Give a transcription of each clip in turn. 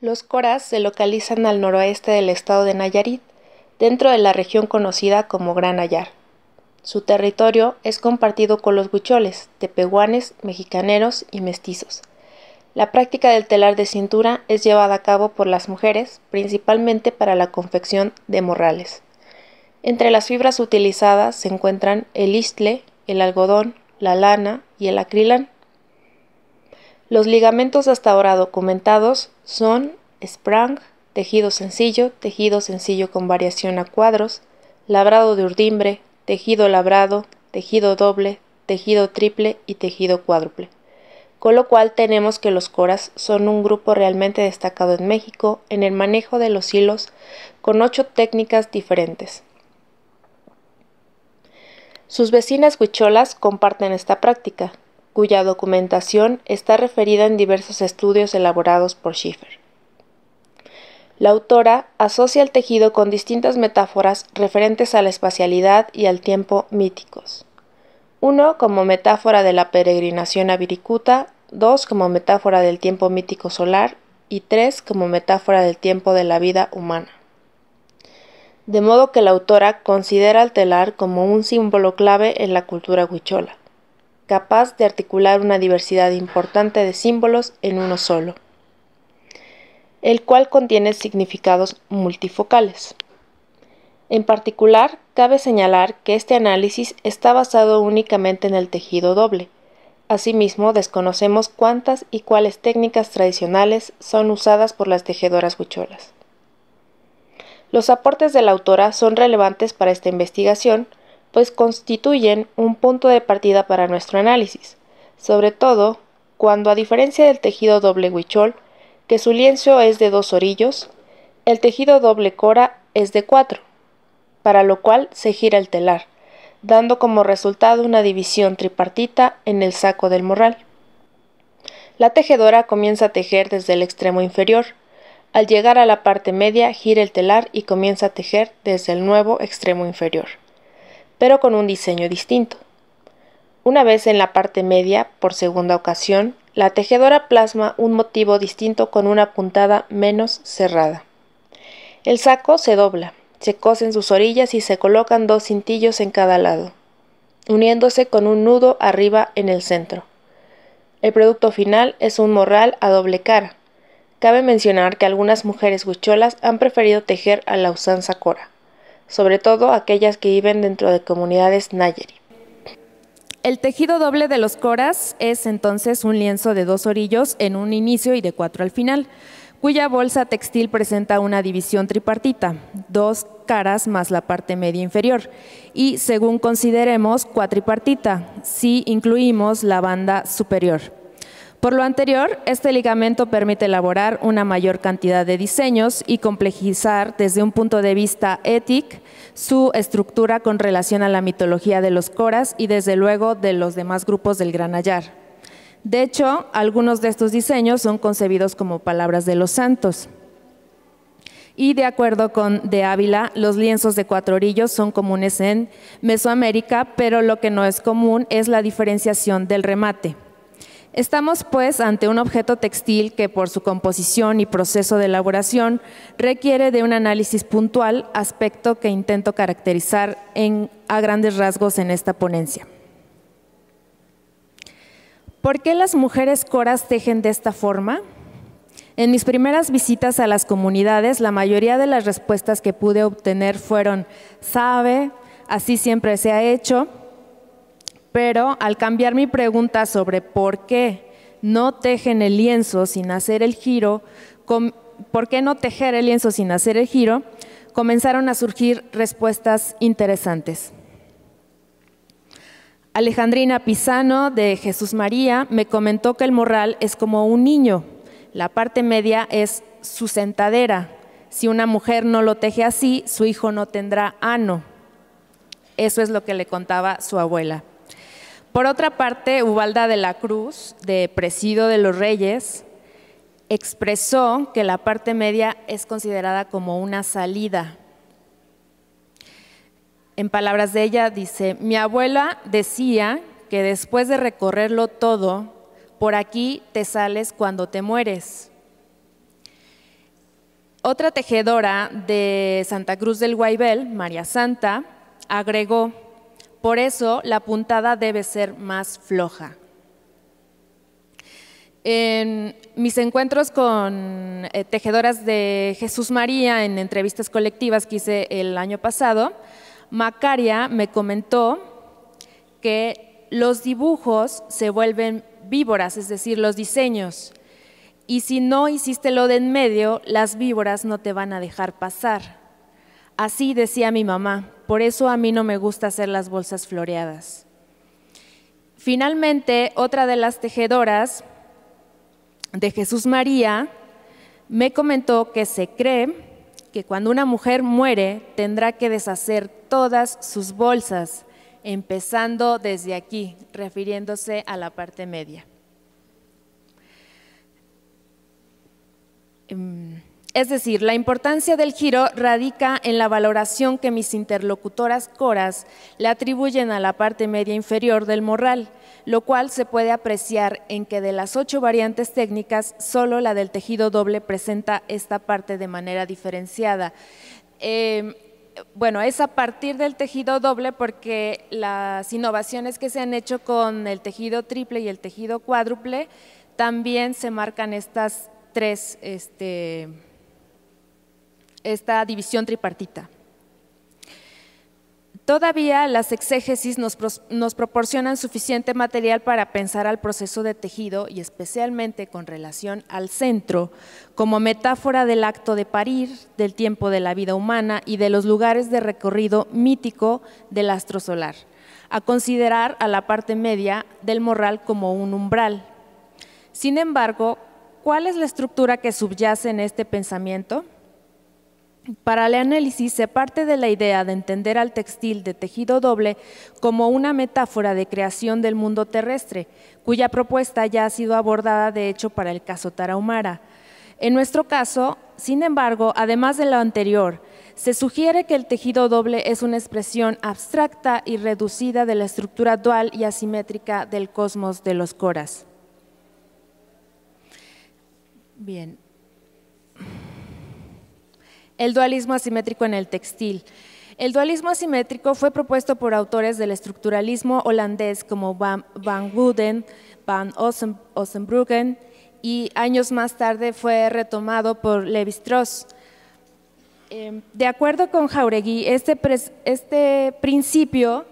Los coras se localizan al noroeste del estado de Nayarit, dentro de la región conocida como Gran Ayar. Su territorio es compartido con los huicholes, tepehuanes, mexicaneros y mestizos. La práctica del telar de cintura es llevada a cabo por las mujeres, principalmente para la confección de morrales. Entre las fibras utilizadas se encuentran el istle, el algodón, la lana y el acrilán. Los ligamentos hasta ahora documentados son sprang, tejido sencillo, tejido sencillo con variación a cuadros, labrado de urdimbre, tejido labrado, tejido doble, tejido triple y tejido cuádruple. Con lo cual tenemos que los coras son un grupo realmente destacado en México en el manejo de los hilos con ocho técnicas diferentes. Sus vecinas huicholas comparten esta práctica, cuya documentación está referida en diversos estudios elaborados por Schiffer. La autora asocia el tejido con distintas metáforas referentes a la espacialidad y al tiempo míticos. Uno como metáfora de la peregrinación a Viricuta, dos como metáfora del tiempo mítico solar y tres como metáfora del tiempo de la vida humana. De modo que la autora considera al telar como un símbolo clave en la cultura huichola capaz de articular una diversidad importante de símbolos en uno solo, el cual contiene significados multifocales. En particular, cabe señalar que este análisis está basado únicamente en el tejido doble. Asimismo, desconocemos cuántas y cuáles técnicas tradicionales son usadas por las tejedoras bucholas. Los aportes de la autora son relevantes para esta investigación, pues constituyen un punto de partida para nuestro análisis, sobre todo cuando a diferencia del tejido doble huichol, que su lienzo es de dos orillos, el tejido doble cora es de cuatro, para lo cual se gira el telar, dando como resultado una división tripartita en el saco del morral. La tejedora comienza a tejer desde el extremo inferior. Al llegar a la parte media, gira el telar y comienza a tejer desde el nuevo extremo inferior pero con un diseño distinto. Una vez en la parte media, por segunda ocasión, la tejedora plasma un motivo distinto con una puntada menos cerrada. El saco se dobla, se cosen sus orillas y se colocan dos cintillos en cada lado, uniéndose con un nudo arriba en el centro. El producto final es un morral a doble cara. Cabe mencionar que algunas mujeres huicholas han preferido tejer a la usanza cora sobre todo aquellas que viven dentro de comunidades Nayeri. El tejido doble de los coras es entonces un lienzo de dos orillos en un inicio y de cuatro al final, cuya bolsa textil presenta una división tripartita, dos caras más la parte media inferior, y según consideremos, cuatripartita, si incluimos la banda superior. Por lo anterior, este ligamento permite elaborar una mayor cantidad de diseños y complejizar desde un punto de vista ético su estructura con relación a la mitología de los coras y desde luego de los demás grupos del gran hallar. De hecho, algunos de estos diseños son concebidos como palabras de los santos. Y de acuerdo con De Ávila, los lienzos de cuatro orillos son comunes en Mesoamérica, pero lo que no es común es la diferenciación del remate. Estamos pues ante un objeto textil que por su composición y proceso de elaboración requiere de un análisis puntual, aspecto que intento caracterizar a grandes rasgos en esta ponencia. ¿Por qué las mujeres coras tejen de esta forma? En mis primeras visitas a las comunidades, la mayoría de las respuestas que pude obtener fueron, sabe, así siempre se ha hecho, pero al cambiar mi pregunta sobre por qué no tejen el lienzo sin hacer el giro, por qué no tejer el lienzo sin hacer el giro, comenzaron a surgir respuestas interesantes. Alejandrina Pisano de Jesús María me comentó que el morral es como un niño. La parte media es su sentadera. Si una mujer no lo teje así, su hijo no tendrá ano. Eso es lo que le contaba su abuela. Por otra parte, Ubalda de la Cruz, de Presidio de los Reyes, expresó que la parte media es considerada como una salida. En palabras de ella dice, mi abuela decía que después de recorrerlo todo, por aquí te sales cuando te mueres. Otra tejedora de Santa Cruz del Guaybel, María Santa, agregó, por eso la puntada debe ser más floja. En mis encuentros con eh, tejedoras de Jesús María en entrevistas colectivas que hice el año pasado, Macaria me comentó que los dibujos se vuelven víboras, es decir, los diseños. Y si no hiciste lo de en medio, las víboras no te van a dejar pasar. Así decía mi mamá, por eso a mí no me gusta hacer las bolsas floreadas. Finalmente, otra de las tejedoras de Jesús María me comentó que se cree que cuando una mujer muere tendrá que deshacer todas sus bolsas, empezando desde aquí, refiriéndose a la parte media. Em, es decir, la importancia del giro radica en la valoración que mis interlocutoras coras le atribuyen a la parte media inferior del morral, lo cual se puede apreciar en que de las ocho variantes técnicas, solo la del tejido doble presenta esta parte de manera diferenciada. Em, bueno, es a partir del tejido doble porque las innovaciones que se han hecho con el tejido triple y el tejido cuádruple también se marcan estas tres este, esta división tripartita. Todavía las exégesis nos, proporcionan suficiente material para pensar al proceso de tejido y especialmente con relación al centro, como metáfora del acto de parir, del tiempo de la vida humana y de los lugares de recorrido mítico del astro solar, a considerar a la parte media del morral como un umbral. Sin embargo, ¿cuál es la estructura que subyace en este pensamiento? Para el análisis se parte de la idea de entender al textil de tejido doble como una metáfora de creación del mundo terrestre, cuya propuesta ya ha sido abordada de hecho para el caso Tarahumara. En nuestro caso, sin embargo, además de lo anterior, se sugiere que el tejido doble es una expresión abstracta y reducida de la estructura dual y asimétrica del cosmos de los coras. Bien, el dualismo asimétrico en el textil. El dualismo asimétrico fue propuesto por autores del estructuralismo holandés como Van, Gouden, Van Osenbruggen y años más tarde fue retomado por Levi-Strauss. Em, de acuerdo con Jauregui, este, este principio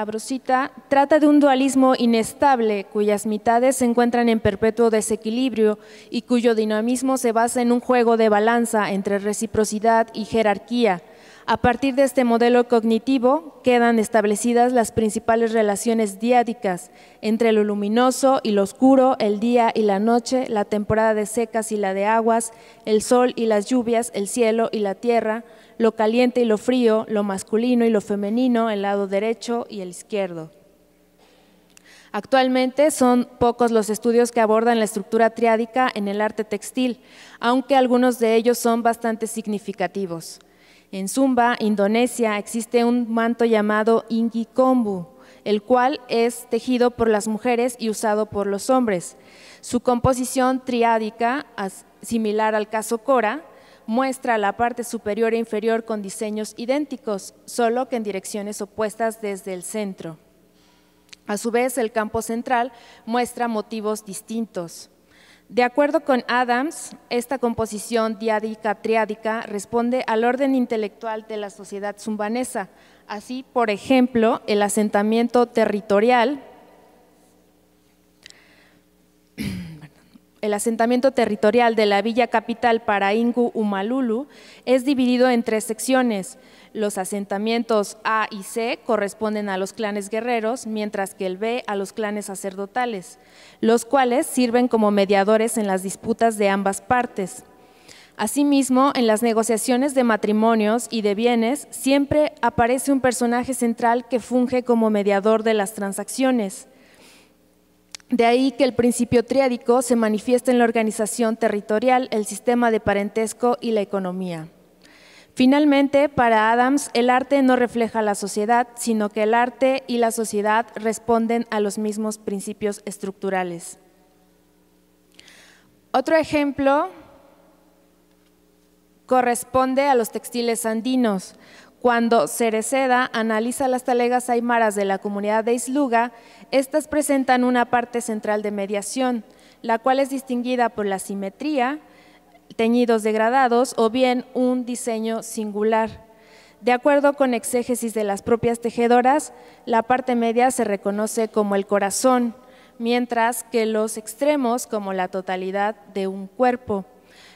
Abrosita trata de un dualismo inestable cuyas mitades se encuentran en perpetuo desequilibrio y cuyo dinamismo se basa en un juego de balanza entre reciprocidad y jerarquía, a partir de este modelo cognitivo quedan establecidas las principales relaciones diádicas entre lo luminoso y lo oscuro, el día y la noche, la temporada de secas y la de aguas, el sol y las lluvias, el cielo y la tierra, lo caliente y lo frío, lo masculino y lo femenino, el lado derecho y el izquierdo. Actualmente son pocos los estudios que abordan la estructura triádica en el arte textil, aunque algunos de ellos son bastante significativos. En Zumba, Indonesia, existe un manto llamado Ingikombu, el cual es tejido por las mujeres y usado por los hombres. Su composición triádica, similar al caso Cora, muestra la parte superior e inferior con diseños idénticos, solo que en direcciones opuestas desde el centro. A su vez, el campo central muestra motivos distintos. De acuerdo con Adams, esta composición diádica-triádica responde al orden intelectual de la sociedad zumbanesa. Así, por ejemplo, el asentamiento territorial el asentamiento territorial de la villa capital Ingu Umalulu es dividido en tres secciones. Los asentamientos A y C corresponden a los clanes guerreros, mientras que el B a los clanes sacerdotales, los cuales sirven como mediadores en las disputas de ambas partes. Asimismo, en las negociaciones de matrimonios y de bienes siempre aparece un personaje central que funge como mediador de las transacciones. De ahí que el principio triádico se manifiesta en la organización territorial, el sistema de parentesco y la economía. Finalmente, para Adams, el arte no refleja la sociedad, sino que el arte y la sociedad responden a los mismos principios estructurales. Otro ejemplo corresponde a los textiles andinos, cuando Cereceda analiza las talegas aymaras de la comunidad de Isluga, estas presentan una parte central de mediación, la cual es distinguida por la simetría, teñidos degradados o bien un diseño singular. De acuerdo con exégesis de las propias tejedoras, la parte media se reconoce como el corazón, mientras que los extremos como la totalidad de un cuerpo.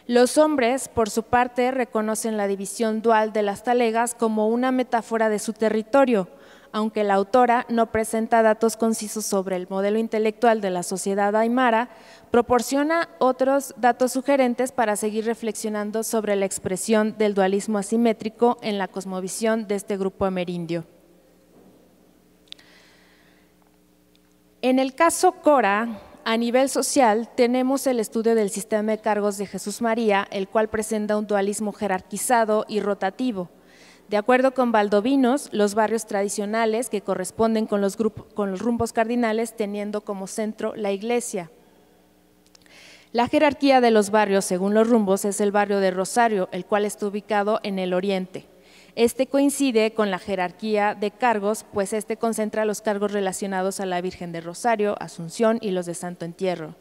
Los hombres, por su parte, reconocen la división dual de las talegas como una metáfora de su territorio, aunque la autora no presenta datos concisos sobre el modelo intelectual de la sociedad aymara, proporciona otros datos sugerentes para seguir reflexionando sobre la expresión del dualismo asimétrico en la cosmovisión de este grupo amerindio. En el caso Cora, a nivel social, tenemos el estudio del sistema de cargos de Jesús María, el cual presenta un dualismo jerarquizado y rotativo. De acuerdo con Valdovinos, los barrios tradicionales que corresponden con los, con los rumbos cardinales teniendo como centro la iglesia. La jerarquía de los barrios según los rumbos es el barrio de Rosario, el cual está ubicado en el oriente. Este coincide con la jerarquía de cargos, pues este concentra los cargos relacionados a la Virgen de Rosario, Asunción y los de Santo Entierro,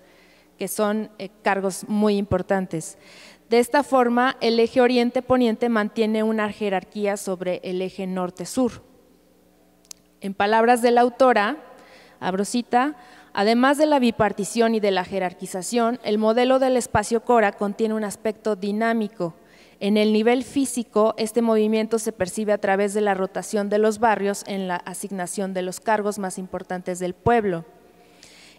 que son eh, cargos muy importantes. De esta forma, el eje oriente-poniente mantiene una jerarquía sobre el eje norte-sur. En palabras de la autora, Abrosita, además de la bipartición y de la jerarquización, el modelo del espacio Cora contiene un aspecto dinámico en el nivel físico, este movimiento se percibe a través de la rotación de los barrios en la asignación de los cargos más importantes del pueblo.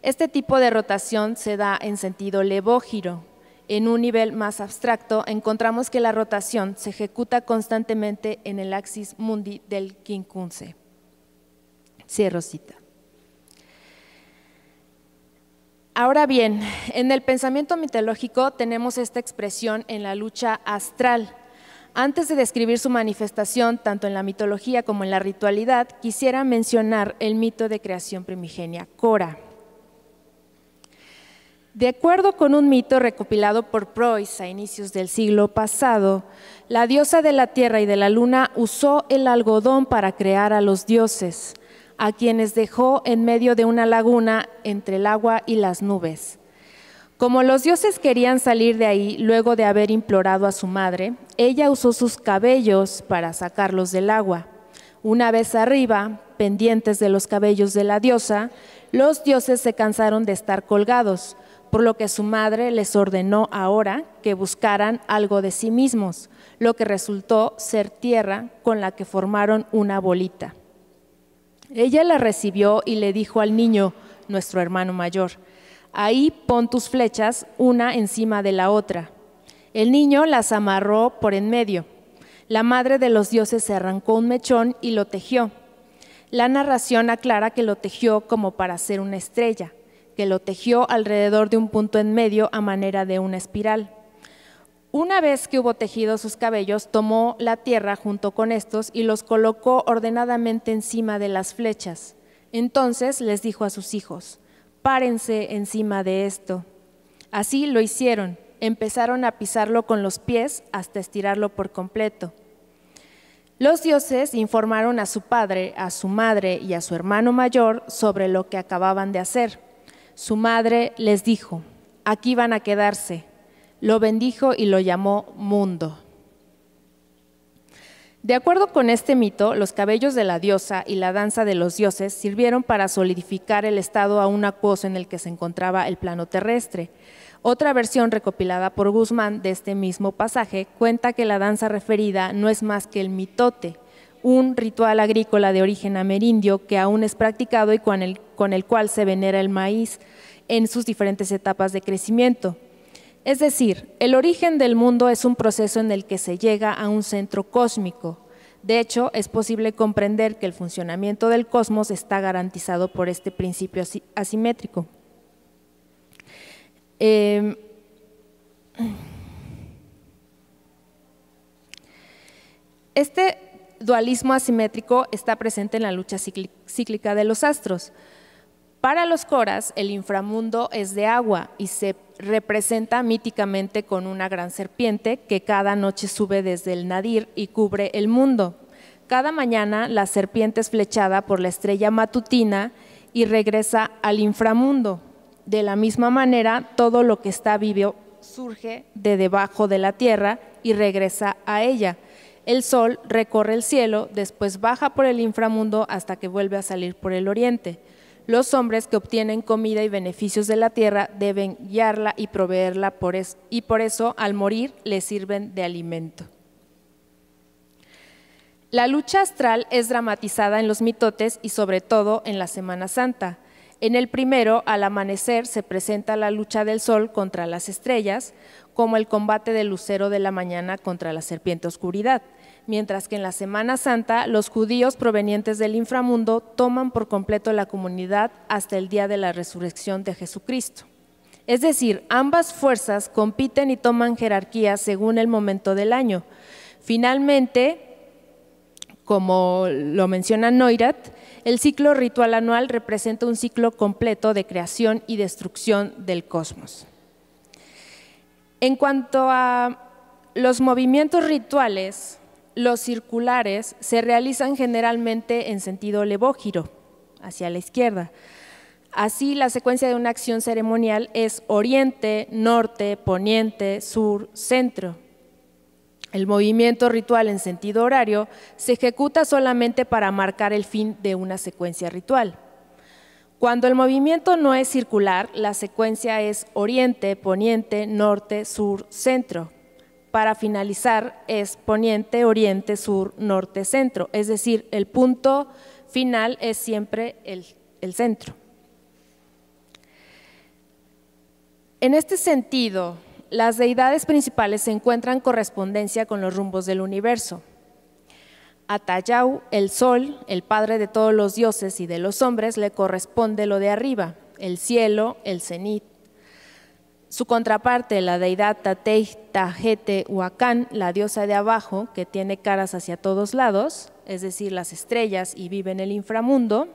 Este tipo de rotación se da en sentido levógiro. En un nivel más abstracto, encontramos que la rotación se ejecuta constantemente en el axis mundi del quincunce. Cierro cita. Ahora bien, en el pensamiento mitológico tenemos esta expresión en la lucha astral. Antes de describir su manifestación, tanto en la mitología como en la ritualidad, quisiera mencionar el mito de creación primigenia, Cora. De acuerdo con un mito recopilado por Preuss a inicios del siglo pasado, la diosa de la tierra y de la luna usó el algodón para crear a los dioses a quienes dejó en medio de una laguna entre el agua y las nubes. Como los dioses querían salir de ahí luego de haber implorado a su madre, ella usó sus cabellos para sacarlos del agua. Una vez arriba, pendientes de los cabellos de la diosa, los dioses se cansaron de estar colgados, por lo que su madre les ordenó ahora que buscaran algo de sí mismos, lo que resultó ser tierra con la que formaron una bolita. Ella la recibió y le dijo al niño, nuestro hermano mayor, ahí pon tus flechas una encima de la otra. El niño las amarró por en medio. La madre de los dioses se arrancó un mechón y lo tejió. La narración aclara que lo tejió como para hacer una estrella, que lo tejió alrededor de un punto en medio a manera de una espiral. Una vez que hubo tejido sus cabellos, tomó la tierra junto con estos y los colocó ordenadamente encima de las flechas. Entonces les dijo a sus hijos, párense encima de esto. Así lo hicieron, empezaron a pisarlo con los pies hasta estirarlo por completo. Los dioses informaron a su padre, a su madre y a su hermano mayor sobre lo que acababan de hacer. Su madre les dijo, aquí van a quedarse lo bendijo y lo llamó mundo. De acuerdo con este mito, los cabellos de la diosa y la danza de los dioses sirvieron para solidificar el estado a un acuoso en el que se encontraba el plano terrestre. Otra versión recopilada por Guzmán de este mismo pasaje cuenta que la danza referida no es más que el mitote, un ritual agrícola de origen amerindio que aún es practicado y con el cual se venera el maíz en sus diferentes etapas de crecimiento. Es decir, el origen del mundo es un proceso en el que se llega a un centro cósmico. De hecho, es posible comprender que el funcionamiento del cosmos está garantizado por este principio asimétrico. Em, este dualismo asimétrico está presente en la lucha cíclica de los astros. Para los coras, el inframundo es de agua y se representa míticamente con una gran serpiente que cada noche sube desde el nadir y cubre el mundo. Cada mañana la serpiente es flechada por la estrella matutina y regresa al inframundo. De la misma manera, todo lo que está vivo surge de debajo de la tierra y regresa a ella. El sol recorre el cielo, después baja por el inframundo hasta que vuelve a salir por el oriente. Los hombres que obtienen comida y beneficios de la tierra deben guiarla y proveerla por y por eso al morir les sirven de alimento. La lucha astral es dramatizada en los mitotes y sobre todo en la Semana Santa. En el primero, al amanecer, se presenta la lucha del sol contra las estrellas, como el combate del lucero de la mañana contra la serpiente oscuridad mientras que en la Semana Santa los judíos provenientes del inframundo toman por completo la comunidad hasta el día de la resurrección de Jesucristo. Es decir, ambas fuerzas compiten y toman jerarquía según el momento del año. Finalmente, como lo menciona Noirat, el ciclo ritual anual representa un ciclo completo de creación y destrucción del cosmos. En cuanto a los movimientos rituales, los circulares se realizan generalmente en sentido levógiro, hacia la izquierda. Así, la secuencia de una acción ceremonial es oriente, norte, poniente, sur, centro. El movimiento ritual en sentido horario se ejecuta solamente para marcar el fin de una secuencia ritual. Cuando el movimiento no es circular, la secuencia es oriente, poniente, norte, sur, centro, para finalizar es poniente, oriente, sur, norte, centro. Es decir, el punto final es siempre el, centro. En este sentido, las deidades principales se encuentran correspondencia con los rumbos del universo. Atayau, el sol, el padre de todos los dioses y de los hombres, le corresponde lo de arriba, el cielo, el cenit, su contraparte, la deidad Tatei Tajete Huacán, la diosa de abajo, que tiene caras hacia todos lados, es decir, las estrellas y vive en el inframundo.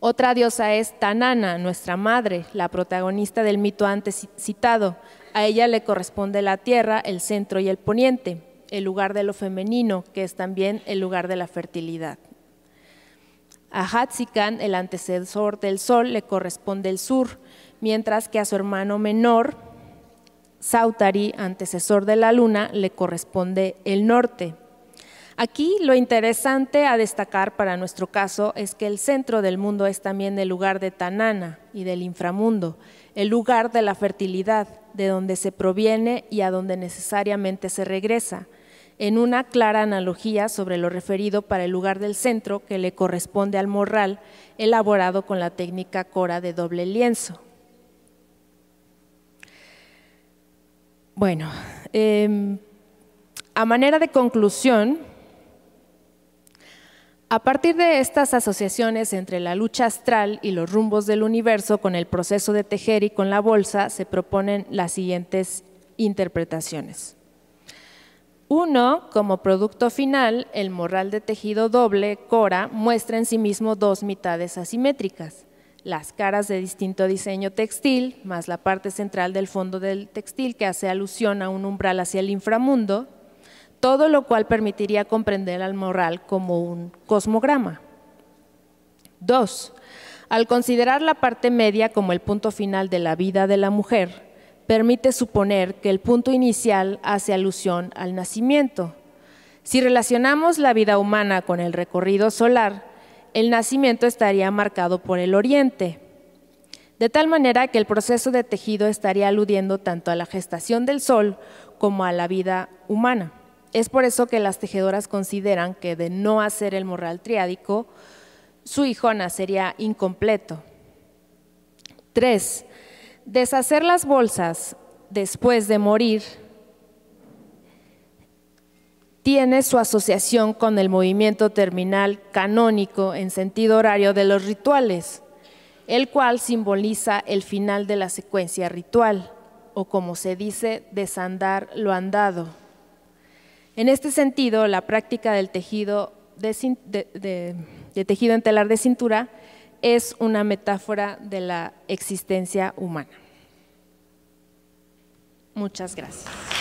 Otra diosa es Tanana, nuestra madre, la protagonista del mito antes citado. A ella le corresponde la tierra, el centro y el poniente, el lugar de lo femenino, que es también el lugar de la fertilidad. A Hatzikan, el antecesor del sol, le corresponde el sur, mientras que a su hermano menor, Sautari, antecesor de la luna, le corresponde el norte. Aquí lo interesante a destacar para nuestro caso es que el centro del mundo es también el lugar de Tanana y del inframundo, el lugar de la fertilidad, de donde se proviene y a donde necesariamente se regresa, en una clara analogía sobre lo referido para el lugar del centro que le corresponde al morral elaborado con la técnica cora de doble lienzo. Bueno, em, a manera de conclusión, a partir de estas asociaciones entre la lucha astral y los rumbos del universo con el proceso de tejer y con la bolsa, se proponen las siguientes interpretaciones. Uno, como producto final, el morral de tejido doble, Cora, muestra en sí mismo dos mitades asimétricas las caras de distinto diseño textil, más la parte central del fondo del textil que hace alusión a un umbral hacia el inframundo, todo lo cual permitiría comprender al moral como un cosmograma. Dos, al considerar la parte media como el punto final de la vida de la mujer, permite suponer que el punto inicial hace alusión al nacimiento. Si relacionamos la vida humana con el recorrido solar, el nacimiento estaría marcado por el oriente, de tal manera que el proceso de tejido estaría aludiendo tanto a la gestación del sol como a la vida humana. Es por eso que las tejedoras consideran que de no hacer el morral triádico, su hijo nacería incompleto. 3. Deshacer las bolsas después de morir tiene su asociación con el movimiento terminal canónico en sentido horario de los rituales, el cual simboliza el final de la secuencia ritual, o como se dice, desandar lo andado. En este sentido, la práctica del tejido de, tejido en de cintura es una metáfora de la existencia humana. Muchas gracias.